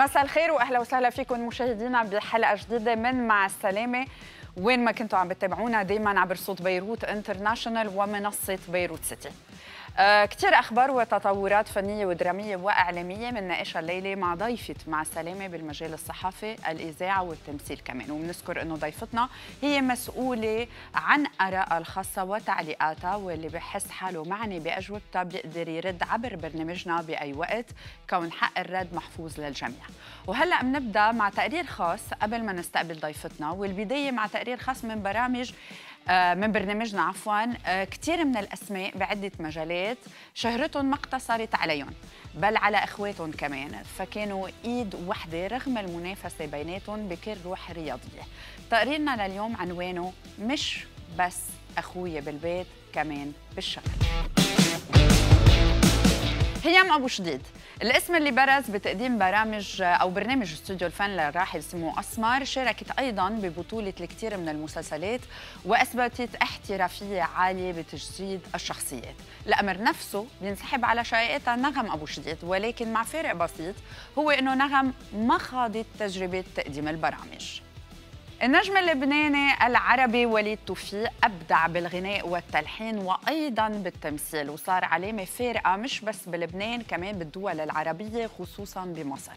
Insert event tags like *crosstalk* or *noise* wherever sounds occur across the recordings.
مساء الخير واهلا وسهلا فيكم مشاهدينا بحلقه جديده من مع السلامه وين ما كنتوا عم بتابعونا دائما عبر صوت بيروت انترناشونال ومنصه بيروت سيتي آه، كثير اخبار وتطورات فنيه ودراميه واعلاميه بنناقشها الليله مع ضيفه مع السلامه بالمجال الصحفي الاذاعه والتمثيل كمان وبنذكر انه ضيفتنا هي مسؤوله عن ارائها الخاصه وتعليقاتها واللي بحس حاله معني باجوبتها بيقدر يرد عبر برنامجنا باي وقت كون حق الرد محفوظ للجميع وهلا بنبدا مع تقرير خاص قبل ما نستقبل ضيفتنا والبدايه مع تقرير خاص من برامج آه، من برنامجنا عفوا آه، كثير من الاسماء بعده مجالات شهرتهم ما اقتصرت عليهم بل على اخواتهم كمان فكانوا ايد وحده رغم المنافسه بيناتهم بكل روح رياضيه تقريرنا لليوم عنوانه مش بس اخويا بالبيت كمان بالشغل هيام ابو شديد الاسم اللي برز بتقديم برامج او برنامج استوديو الفن للراحل سمو اسمر شاركت ايضا ببطوله الكثير من المسلسلات واثبتت احترافيه عاليه بتجسيد الشخصيات الامر نفسه بينسحب على شقيقتها نغم ابو شديد ولكن مع فارق بسيط هو انه نغم ما خاضت تجربه تقديم البرامج النجم اللبناني العربي وليد توفيق أبدع بالغناء والتلحين وأيضا بالتمثيل وصار علامة فارقة مش بس بلبنان كمان بالدول العربية خصوصا بمصر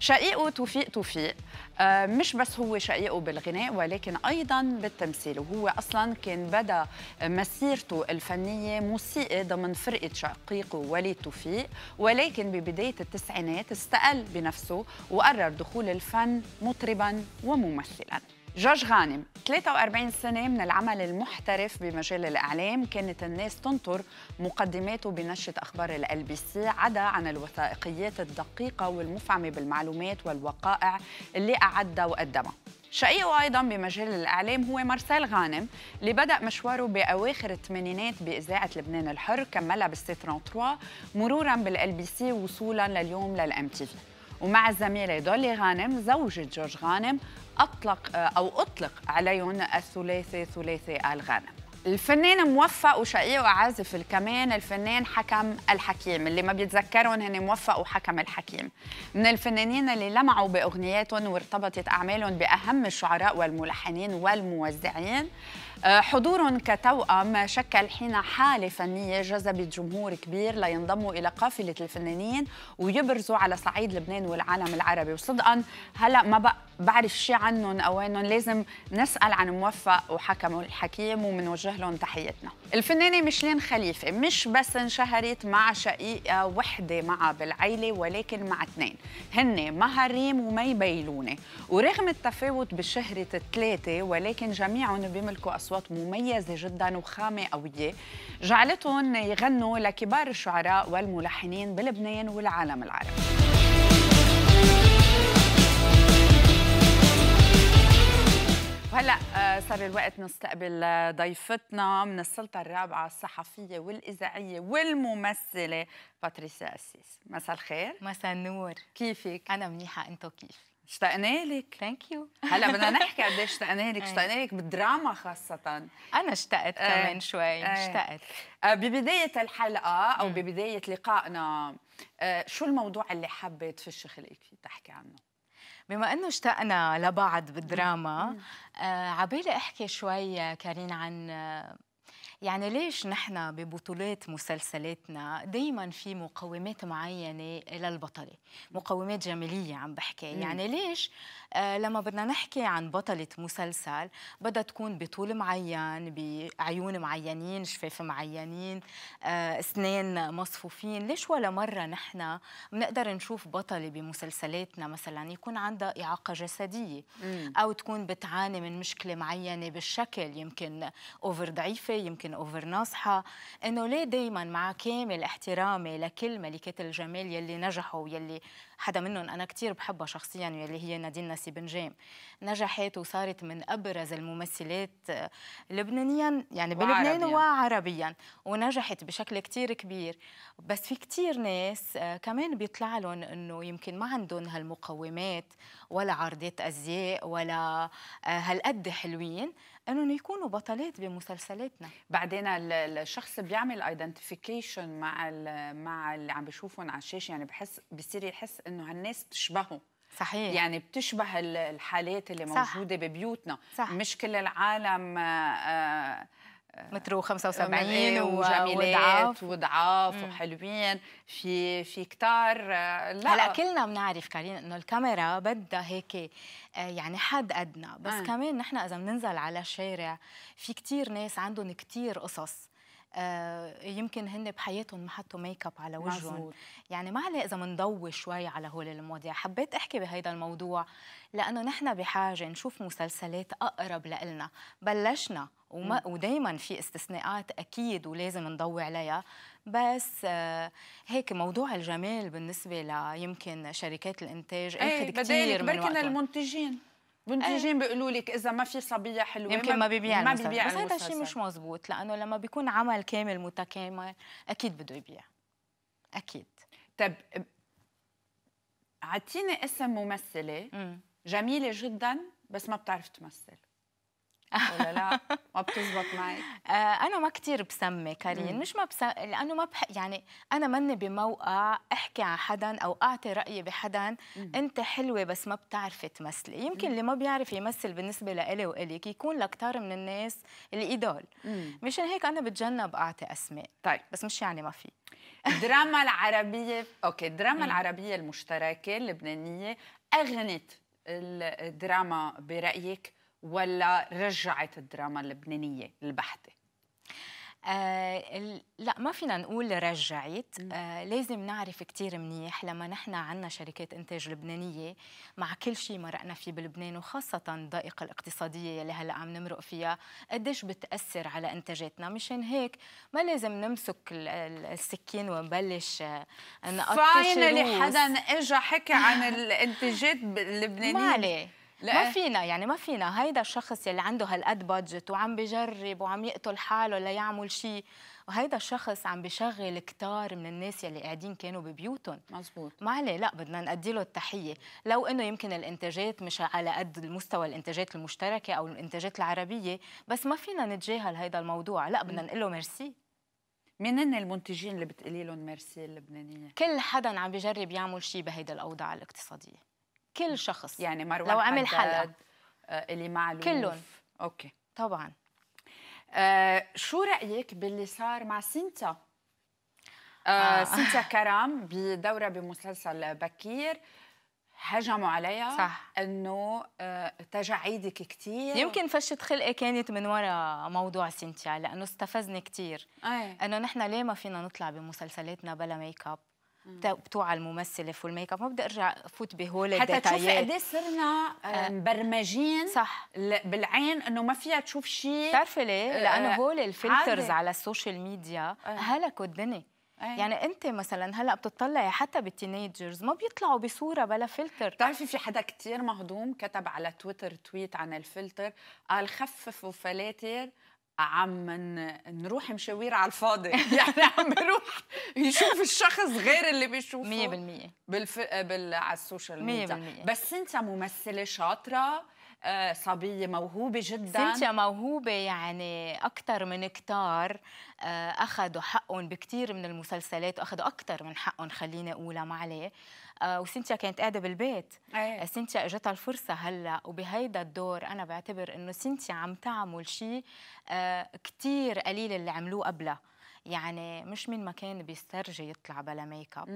شقيقه توفيق توفيق آه، مش بس هو شقيقه بالغناء ولكن أيضا بالتمثيل وهو أصلا كان بدأ مسيرته الفنية موسيقي ضمن فرقة شقيقه وليد توفيق ولكن ببداية التسعينات استقل بنفسه وقرر دخول الفن مطربا وممثلا جورج غانم 43 سنة من العمل المحترف بمجال الإعلام كانت الناس تنطر مقدماته بنشرة أخبار ال بي سي عدا عن الوثائقيات الدقيقة والمفعمة بالمعلومات والوقائع اللي أعدها وقدمها شقيقه أيضا بمجال الإعلام هو مارسيل غانم اللي بدأ مشواره بأواخر الثمانينات بإذاعة لبنان الحر كملها بالسي 33 مرورا بالال بي سي وصولا لليوم للام تي في ومع الزميلة دولي غانم زوجة جورج غانم أطلق أو أطلق عليهم الثلاثي ثلاثي آل غانم الفنان موفق وشقيق وعازف الكمان الفنان حكم الحكيم اللي ما بيتذكرهم هن موفق وحكم الحكيم من الفنانين اللي لمعوا باغنياتهم وارتبطت اعمالهم باهم الشعراء والملحنين والموزعين آه، حضورهم كتوأم شكل حين حالة فنية جذبت جمهور كبير لينضموا إلى قافلة الفنانين ويبرزوا على صعيد لبنان والعالم العربي وصدقا هلأ ما بقى بعرف شيء عنهم او انهم لازم نسال عن موفق وحكمه الحكيم ومنوجه لهم تحيتنا. الفنانه ميشلين خليفه مش بس انشهرت مع شقيقه وحده معها بالعيله ولكن مع اثنين، هن مهريم ومي بيلونه، ورغم التفاوت بشهره الثلاثه ولكن جميعهم بيملكوا اصوات مميزه جدا وخامه قويه، جعلتهم يغنوا لكبار الشعراء والملحنين بلبنان والعالم العربي. وهلا آه، صار الوقت نستقبل آه، ضيفتنا من السلطه الرابعه الصحفيه والاذاعيه والممثله باتريسيا اسيس مساء الخير مساء النور كيفك انا منيحه انتو كيف اشتقنا لك ثانك يو هلا بدنا *laughs* نحكي قديش إيه اشتقنا لك إيه. اشتقنا لك بالدراما خاصه انا اشتقت إيه. كمان شوي اشتقت آه، ببدايه الحلقه او ببدايه لقائنا شو الموضوع اللي حابه تفشي خلقك تحكي عنه بما انه اشتقنا لبعض بالدراما آه عبالي احكي شوي كارين عن آه، يعني ليش نحن ببطولات مسلسلاتنا دايما في مقومات معينة للبطلة مقومات جمالية عم بحكي مم. يعني ليش آه لما بدنا نحكي عن بطلة مسلسل بدها تكون بطول معين بعيون معينين شفاف معينين آه اسنان مصفوفين ليش ولا مرة نحن بنقدر نشوف بطلة بمسلسلاتنا مثلا يكون عندها إعاقة جسدية مم. أو تكون بتعاني من مشكلة معينة بالشكل يمكن أوفر ضعيفة يمكن اوفر ناصحه انه ليه دائما مع كامل احترامي لكل ملكات الجمال يلي نجحوا ويلي حدا منهم انا كثير بحبها شخصيا واللي هي نادين ناسي بنجام نجحت وصارت من ابرز الممثلات آه، لبنانيا يعني بلبنان وعربيا ونجحت بشكل كثير كبير بس في كثير ناس آه، كمان بيطلع لهم انه يمكن ما عندهم هالمقومات ولا عارضات ازياء ولا آه، هالقد حلوين انهم يكونوا بطلات بمسلسلاتنا بعدين الشخص اللي بيعمل ايدنتيفيكيشن مع مع اللي عم بشوفهم على الشاشه يعني بحس بصير يحس انه هالناس بتشبهه صحيح يعني بتشبه الحالات اللي موجوده ببيوتنا صح. مش كل العالم آه، آه، مترو متر و75 وجميلات وضعاف وحلوين في في كتار آه، لا هلا كلنا بنعرف كارين انه الكاميرا بدها هيك يعني حد ادنى بس آه. كمان نحن اذا بننزل على الشارع في كتير ناس عندهم كتير قصص آه، يمكن هن بحياتهم ما حطوا ميك اب على وجههم يعني ما عليه اذا بنضوي شوي على هول المواضيع حبيت احكي بهيدا الموضوع لانه نحن بحاجه نشوف مسلسلات اقرب لنا بلشنا وما ودايما في استثناءات اكيد ولازم نضوي عليها بس آه، هيك موضوع الجمال بالنسبه ليمكن شركات الانتاج اخذ إيه، كثير من وقتهم المنتجين منتجين آه. بيقولوا لك اذا ما في صبيه حلوه يمكن ما بيبيع ما بيبيع بس هذا الشيء مش مزبوط لانه لما بيكون عمل كامل متكامل اكيد بده يبيع اكيد طب عطيني اسم ممثله جميله جدا بس ما بتعرف تمثل ولا لا *laughs* ما بتزبط معي آه، انا ما كثير بسمي كارين مش ما بسمي لانه ما بح... يعني انا مني بموقع احكي على حدا او اعطي رايي بحدا انت حلوه بس ما بتعرفي تمثلي يمكن اللي ما بيعرف يمثل بالنسبه لإلي والك يكون لكتار من الناس الايدول مشان هيك انا بتجنب اعطي اسماء طيب بس مش يعني ما في الدراما العربيه اوكي الدراما العربيه المشتركه اللبنانيه اغنت الدراما برايك ولا رجعت الدراما اللبنانيه البحته؟ آه لا ما فينا نقول رجعت آه لازم نعرف كثير منيح لما نحن عندنا شركات انتاج لبنانيه مع كل شيء مرقنا فيه بلبنان وخاصه الضائقه الاقتصاديه يلي هلا عم نمرق فيها قديش بتاثر على انتاجاتنا مشان هيك ما لازم نمسك السكين ونبلش آه نقطع فاينلي حدا اجى حكى عن الانتاجات اللبنانيه ما عليه لا. ما فينا يعني ما فينا هيدا الشخص يلي عنده هالقد بادجت وعم بجرب وعم يقتل حاله ليعمل شيء وهيدا الشخص عم بشغل كتار من الناس يلي قاعدين كانوا ببيوتهم مزبوط ما عليه لا بدنا نأدي له التحيه لو انه يمكن الانتاجات مش على قد مستوى الانتاجات المشتركه او الانتاجات العربيه بس ما فينا نتجاهل هيدا الموضوع لا بدنا نقول له ميرسي مين هن المنتجين اللي بتقولي لهم ميرسي اللبنانيه كل حدا عم بجرب يعمل شيء بهيدا الاوضاع الاقتصاديه كل شخص يعني مروان لو عمل حلقه آه، اللي مع كلهم اوكي طبعا آه شو رايك باللي صار مع سينتا آه آه. *laughs* سينتا كرم بدورها بمسلسل بكير هجموا عليها صح انه آه، تجاعيدك كثير يمكن فشة خلقي كانت من وراء موضوع سينتيا لانه استفزني كثير إيه. انه نحن ليه ما فينا نطلع بمسلسلاتنا بلا ميك اب بتوع الممثله فول ميك اب ما بدي ارجع افوت بهول حتى تشوفي قد إيه صرنا آه، آه، مبرمجين صح بالعين انه ما فيها تشوف شيء بتعرفي ليه؟ آه، لانه هول الفلترز على السوشيال ميديا هلكوا الدنيا أي. يعني انت مثلا هلا بتطلعي حتى بالتينيجرز ما بيطلعوا بصوره بلا فلتر بتعرفي في حدا كثير مهضوم كتب على تويتر تويت عن الفلتر قال خففوا فلاتر عم نروح مشاوير على الفاضي *laughs* يعني عم نروح يشوف الشخص غير اللي بيشوفه 100% بالف... بال... على السوشيال ميديا بس انت ممثله شاطره آه، صبية موهوبة جدا سنتيا موهوبة يعني أكثر من كتار آه، أخذوا حقهم بكثير من المسلسلات وأخذوا أكثر من حقهم خليني أقولها ما عليه آه، وسنتيا كانت قاعده بالبيت أيه. آه، سنتيا اجتها الفرصه هلا وبهيدا الدور انا بعتبر انه سنتيا عم تعمل شيء آه، كثير قليل اللي عملوه قبلها يعني مش من ما كان بيسترجي يطلع بلا ميك اب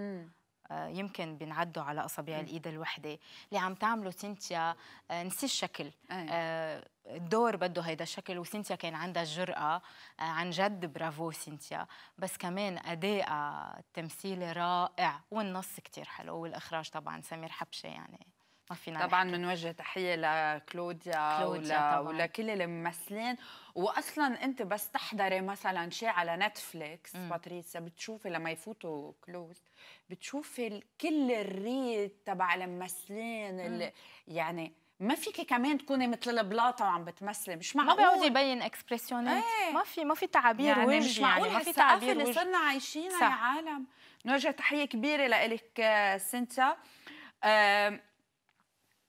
آه، يمكن بنعدوا على اصابع الايد الوحده اللي عم تعمله سينتيا آه، نسي الشكل آه، الدور بده هيدا الشكل وسينتيا كان عندها الجرأة عن جد برافو سينتيا بس كمان أدائها التمثيلي رائع والنص كتير حلو والإخراج طبعا سمير حبشة يعني ما فينا طبعا بنوجه تحيه لكلوديا, ولا ولكل الممثلين واصلا انت بس تحضري مثلا شيء على نتفليكس باتريسيا بتشوفي لما يفوتوا كلوز بتشوفي كل الريد تبع الممثلين اللي يعني ما فيكي كمان تكوني مثل البلاطه وعم بتمثلي مش معقول ما بيعود يبين اكسبريسيونات ايه. ما في ما في تعابير يعني مش يعني معقول يعني ما في تعابير اللي صرنا عايشينها يا عالم نوجه تحيه كبيره لك آه، سنتا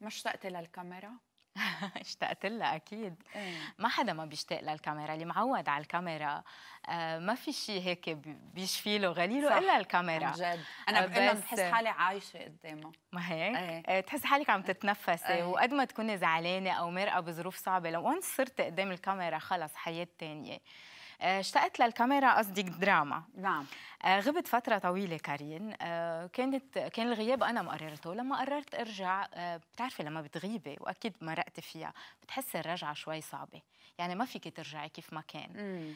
ما اشتقت للكاميرا؟ *laughs* اشتقت لها اكيد إيه. ما حدا ما بيشتاق للكاميرا اللي معود على الكاميرا آه، ما في شيء هيك بيشفي له غليله الا الكاميرا عن جد انا انا بحس حالي عايشه قدامها ما هيك إيه. ايه. تحس حالك عم تتنفسي ايه. وقد ما تكوني زعلانه او مرقه بظروف صعبه لو انت صرت قدام الكاميرا خلص حياه ثانيه آه، اشتقت للكاميرا قصدك دراما نعم آه، غبت فترة طويلة كارين آه، كانت كان الغياب أنا مقررته لما قررت أرجع بتعرفي لما بتغيبي وأكيد مرقت فيها بتحسي الرجعة شوي صعبة يعني ما فيك ترجعي كيف ما كان مم.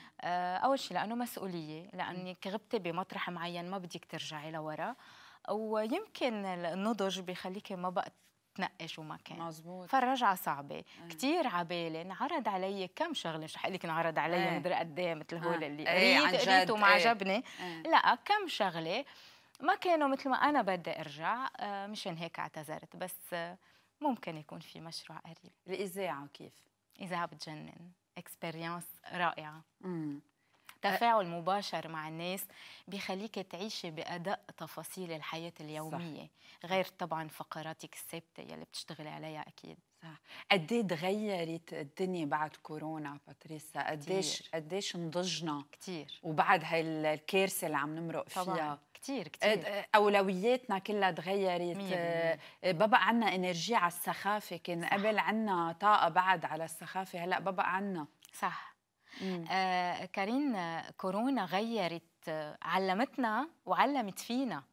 أول شيء لأنه مسؤولية لأنك غبتي بمطرح معين ما بدك ترجعي لورا ويمكن النضج بيخليك ما بقى تنقش وما كان مزبوط فالرجعه صعبه ايه. كثير عبالي انعرض علي كم شغله مش رح لك انعرض علي ايه. مدري قد ايه مثل هول آه. اللي إيه، قريت قريت وما إيه. عجبني ايه. لا كم شغله ما كانوا مثل ما انا بدي ارجع آه، مشان هيك اعتذرت بس آه، ممكن يكون في مشروع قريب الاذاعه كيف اذاعه بتجنن اكسبيرينس رائعه مم. تفاعل مباشر مع الناس بيخليك تعيشي بأدق تفاصيل الحياة اليومية صح. غير طبعا فقراتك الثابتة يلي بتشتغلي عليها أكيد صح قد ايه تغيرت الدنيا بعد كورونا باتريسا قديش قديش نضجنا كثير وبعد هاي الكارثه اللي عم نمرق فيها طبعا كثير كثير اولوياتنا كلها تغيرت آه، ببقى عنا انرجي على السخافه كان قبل عنا طاقه بعد على السخافه هلا ببقى عنا صح آه كارين كورونا غيرت آه، علمتنا وعلمت فينا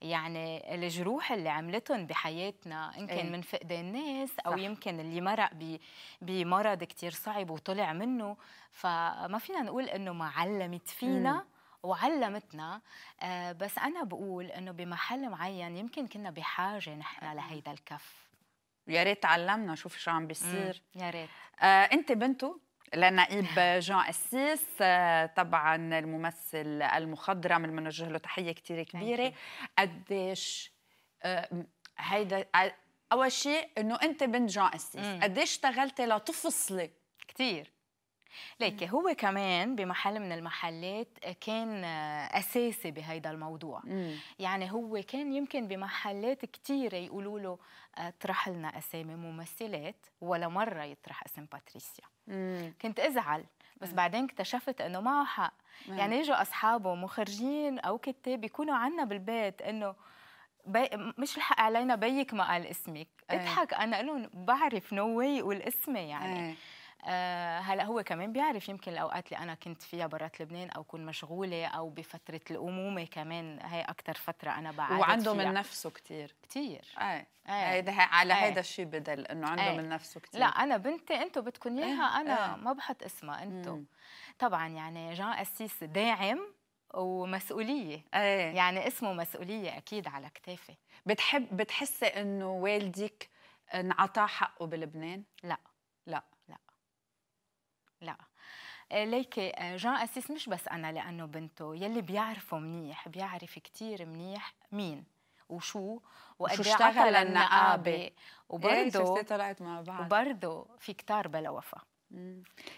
يعني الجروح اللي عملتهم بحياتنا ان كان إيه. من فقد الناس او صح. يمكن اللي مرق بمرض كتير صعب وطلع منه فما فينا نقول انه ما علمت فينا مم. وعلمتنا آه بس انا بقول انه بمحل معين يمكن كنا بحاجه نحن لهيدا الكف يا ريت تعلمنا شوف شو عم بيصير يا ريت آه انت بنته لنائب جان قسيس طبعا الممثل المخضرم من بنوجه له تحيه كثير كبيره قديش هيدا اول شيء انه انت بنت جان قسيس قديش اشتغلتي لتفصلي كثير ليك إمم. هو كمان بمحل من المحلات كان اساسي بهيدا الموضوع مم. يعني هو كان يمكن بمحلات كثيره يقولوا له آه، اطرح لنا اسامي ممثلات ولا مره يطرح اسم باتريسيا مم. كنت ازعل بس مم. بعدين اكتشفت انه معه حق مم. يعني يجوا اصحابه مخرجين او كتاب يكونوا عنا بالبيت انه بي... مش الحق علينا بيك ما قال اسمك إيه. اضحك انا لهم بعرف نو واي يقول اسمي يعني ايه. آه، هلا هو كمان بيعرف يمكن الاوقات اللي انا كنت فيها برات لبنان او كنت مشغوله او بفتره الامومه كمان هي اكثر فتره انا بعرف وعنده فيها. من نفسه كثير كثير اي أي. إيه، على إيه. هذا الشيء بدل انه عنده أي. من نفسه كثير لا انا بنتي انتم بدكم إيه، اياها انا أي. ما بحط اسمها انتم طبعا يعني جان قسيس داعم ومسؤوليه أي. يعني اسمه مسؤوليه اكيد على كتافي بتحب بتحسي انه والدك انعطاه حقه بلبنان لا لا لا آه، ليكي آه، جان أسيس مش بس أنا لأنه بنته يلي بيعرفه منيح بيعرف كتير منيح مين وشو وقد إيه اشتغل النقابة إيه، وبرضه طلعت مع بعض وبرضه في كتار بلا وفا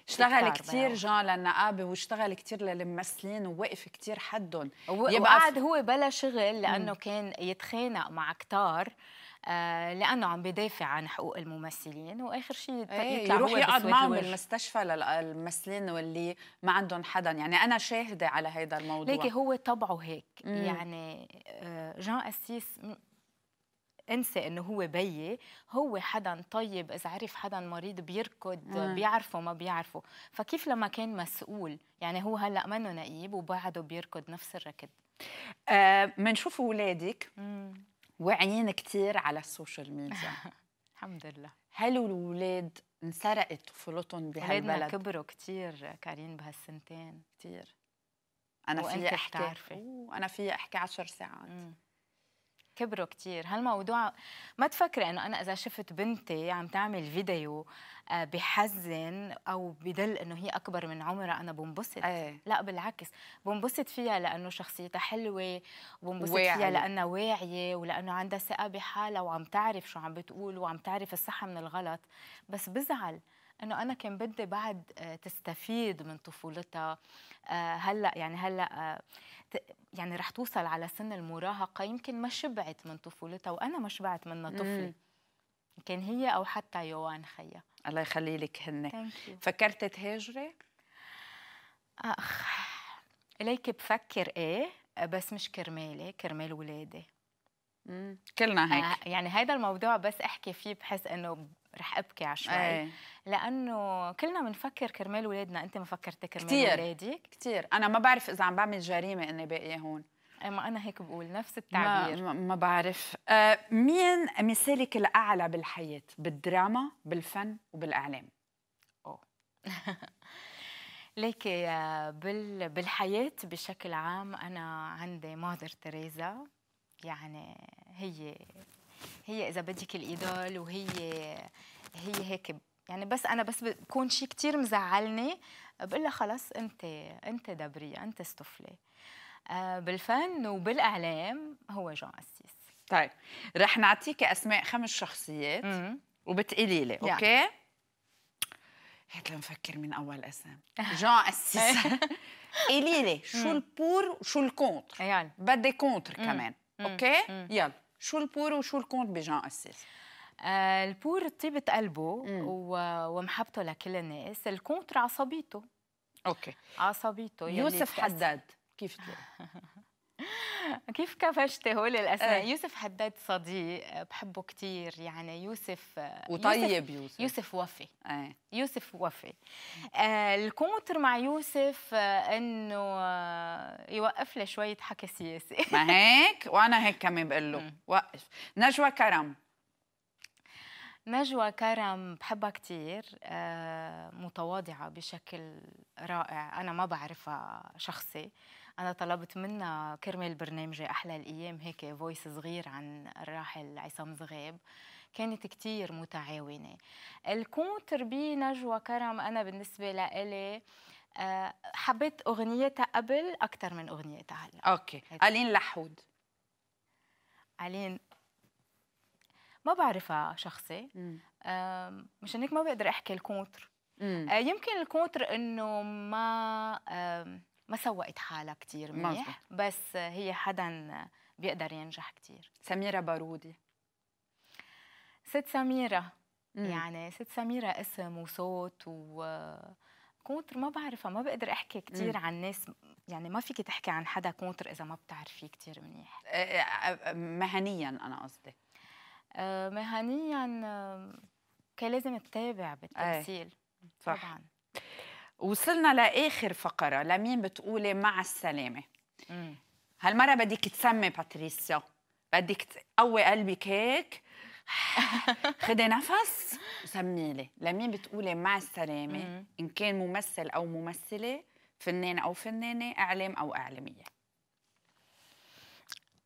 اشتغل كثير جان للنقابه واشتغل كثير للممثلين ووقف كثير حدهم وقعد هو بلا شغل لانه مم. كان يتخانق مع كتار آه، لانه عم بدافع عن حقوق الممثلين واخر شيء إيه، يطلع يروح يقعد معهم بالمستشفى للممثلين واللي ما عندهم حدا يعني انا شاهده على هذا الموضوع ليكي هو طبعه هيك مم. يعني آه، جان قسيس انسى انه هو بيي هو حدا طيب اذا عرف حدا مريض بيركض مم. بيعرفه ما بيعرفه فكيف لما كان مسؤول يعني هو هلا منه نقيب وبعده بيركض نفس الركض بنشوف آه اولادك وعينين كثير على السوشيال ميديا *laughs* الحمد لله هل الاولاد انسرقت طفولتهم بهالبلد؟ ولادنا كبروا كثير كارين بهالسنتين كثير انا فيي احكي وانا فيي احكي 10 ساعات مم. كبروا كتير هالموضوع ما تفكري انه انا اذا شفت بنتي عم تعمل فيديو آه، بحزن او بدل انه هي اكبر من عمرها انا بنبسط أيه. لا بالعكس بنبسط فيها لانه شخصيتها حلوه وبنبسط فيها لانها واعيه ولانه عندها ثقه بحالها وعم تعرف شو عم بتقول وعم تعرف الصح من الغلط بس بزعل انه انا كان بدي بعد آه، تستفيد من طفولتها آه، هلا يعني هلا آه، يعني رح توصل على سن المراهقه يمكن ما شبعت من طفولتها وانا ما شبعت منها طفلي كان هي او حتى يوان خيا الله يخلي لك هن فكرت تهاجري اخ اليك بفكر ايه بس مش كرمالي كرمال ولادي كلنا هيك يعني هذا الموضوع بس احكي فيه بحس انه رح ابكي عشوائي أي. لانه كلنا بنفكر كرمال ولادنا انت ما فكرتي كرمال كتير. ولادك كثير انا ما بعرف اذا عم بعمل جريمه اني باقيه هون إيه، ما انا هيك بقول نفس التعبير ما, ما بعرف آه مين مثالك الاعلى بالحياه بالدراما بالفن وبالاعلام اوه *laughs* ليك بال بالحياه بشكل عام انا عندي مادر تريزا يعني هي هي اذا بدك الايدول وهي هي هيك يعني بس انا بس بكون شيء كثير مزعلني بقول لها خلص انت انت دبريه انت استفلي آه، بالفن وبالاعلام هو جون قسيس طيب رح نعطيك اسماء خمس شخصيات وبتقولي لي يعني. اوكي هيك لنفكر من اول اسم *laughs* جون قسيس *laughs* قولي لي شو البور وشو الكونتر يعني. بدي كونتر كمان اوكي يلا شو البور وشو الكونت بجان قساس آه، البور طيبة قلبه ومحبته لكل الناس الكونتر عصبيته اوكي عصبيته يوسف حداد كيف *laughs* كيف كفشتي هول الاسماء آه. يوسف حداد صديق آه، بحبه كثير يعني يوسف آه، وطيب يوسف يوسف, يوسف وفي آه. يوسف وفي آه الكونتر مع يوسف آه، انه يوقف لي شويه حكي سياسي ما هيك وانا هيك كمان بقول له *laughs* وقف نجوى كرم نجوى كرم بحبها كثير آه، متواضعة بشكل رائع أنا ما بعرفها شخصي أنا طلبت منها كرمال برنامجي أحلى الأيام هيك فويس صغير عن الراحل عصام زغيب كانت كثير متعاونة الكونتر بي نجوى كرم أنا بالنسبة لإلي آه، حبيت أغنيتها قبل أكثر من أغنيتها هلأ أوكي ألين لحود ألين ما بعرفها شخصي مشان هيك ما بقدر احكي الكونتر آه، يمكن الكونتر انه ما ما سوقت حالها كثير منيح بس هي حدا بيقدر ينجح كثير سميره بارودي ست سميره مم. يعني ست سميره اسم وصوت وكونتر آه، ما بعرفها ما بقدر احكي كثير عن ناس يعني ما فيك تحكي عن حدا كونتر اذا ما بتعرفيه كثير منيح آه، مهنيا انا قصدي آه، مهنيا آه، كان لازم تتابع بالتمثيل إيه، صح. طبعا وصلنا لاخر فقره لمين بتقولي مع السلامه هالمره بدك تسمي باتريسيا بدك تقوي قلبك هيك *laughs* خدي نفس وسميلي لمين بتقولي مع السلامه ان كان ممثل او ممثله فنان او فنانه اعلام او اعلاميه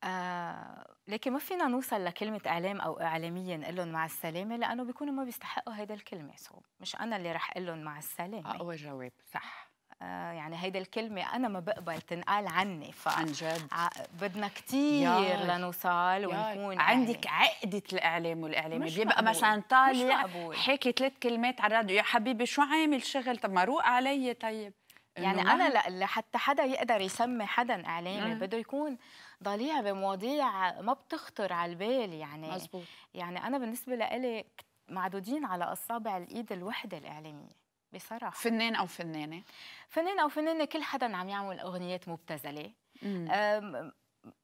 آه، لكن ما فينا نوصل لكلمة إعلام أو إعلاميا نقول لهم مع السلامة لأنه بيكونوا ما بيستحقوا هيدا الكلمة سو مش أنا اللي رح أقول لهم مع السلامة أقوى جواب صح آه يعني هيدا الكلمة أنا ما بقبل تنقال عني ف عن جد ع... بدنا كثير لنوصل ونكون يعني عندك يعني. عقدة الإعلام والإعلام بيبقى مثلا طالع حكي ثلاث كلمات على الراديو يا حبيبي شو عامل شغل طب ما روق علي طيب يعني انا لا حتى حدا يقدر يسمي حدا اعلامي إمم. بده يكون ضليع بمواضيع ما بتخطر على البال يعني مزبوط. يعني انا بالنسبه لإلي معدودين على اصابع الايد الوحده الاعلاميه بصراحه فنان او فنانه فنان او فنانه كل حدا عم يعمل اغنيات مبتذله إمم.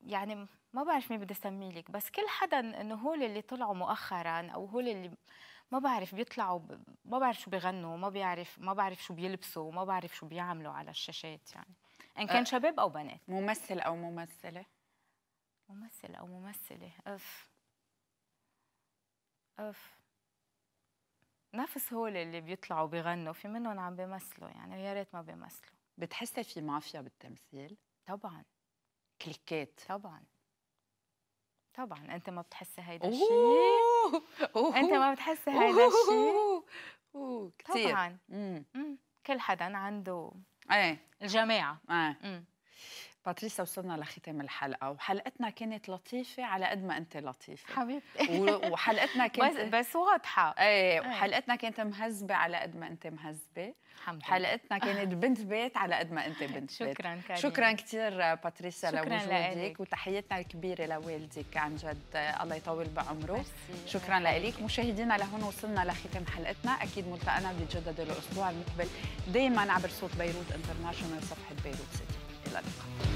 يعني ما بعرف مين بدي اسمي لك بس كل حدا انه هول اللي طلعوا مؤخرا او هول اللي ما بعرف بيطلعوا ب... ما بعرف شو بيغنوا ما بيعرف ما بعرف شو بيلبسوا ما بعرف شو بيعملوا على الشاشات يعني ان كان أه شباب او بنات ممثل او ممثله ممثل او ممثله اف اف نفس هول اللي بيطلعوا بيغنوا في منهم عم بيمثلوا يعني يا ريت ما بيمثلوا بتحسي في مافيا بالتمثيل طبعا كليكات طبعا طبعا انت ما بتحسي هيدا الشيء انت ما بتحس هذا الشيء كثير طبعا كل حدا عنده ايه الجماعه ايه باتريسا وصلنا لختام الحلقة وحلقتنا كانت لطيفة على قد ما أنت لطيفة حبيبتي وحلقتنا *laughs* كانت بس, واضحة إيه،, ايه وحلقتنا كانت مهذبة على قد ما أنت مهذبة حلقتنا كانت *laughs* بنت بيت على قد ما أنت بنت شكرا بيت شكرا كريم شكرا كثير باتريسا لوجودك وتحياتنا الكبيرة لوالدك عن جد الله يطول بعمره شكرا لك مشاهدينا لهون وصلنا لختام حلقتنا أكيد ملتقنا بيتجدد الأسبوع المقبل دائما عبر صوت بيروت انترناشونال صفحة بيروت سيتي إلى اللقاء